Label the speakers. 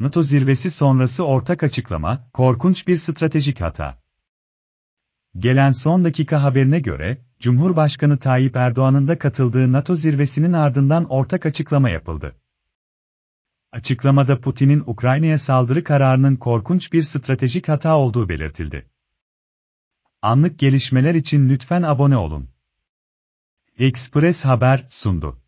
Speaker 1: NATO zirvesi sonrası ortak açıklama, korkunç bir stratejik hata. Gelen son dakika haberine göre, Cumhurbaşkanı Tayyip Erdoğan'ın da katıldığı NATO zirvesinin ardından ortak açıklama yapıldı. Açıklamada Putin'in Ukrayna'ya saldırı kararının korkunç bir stratejik hata olduğu belirtildi. Anlık gelişmeler için lütfen abone olun. Express
Speaker 2: Haber sundu.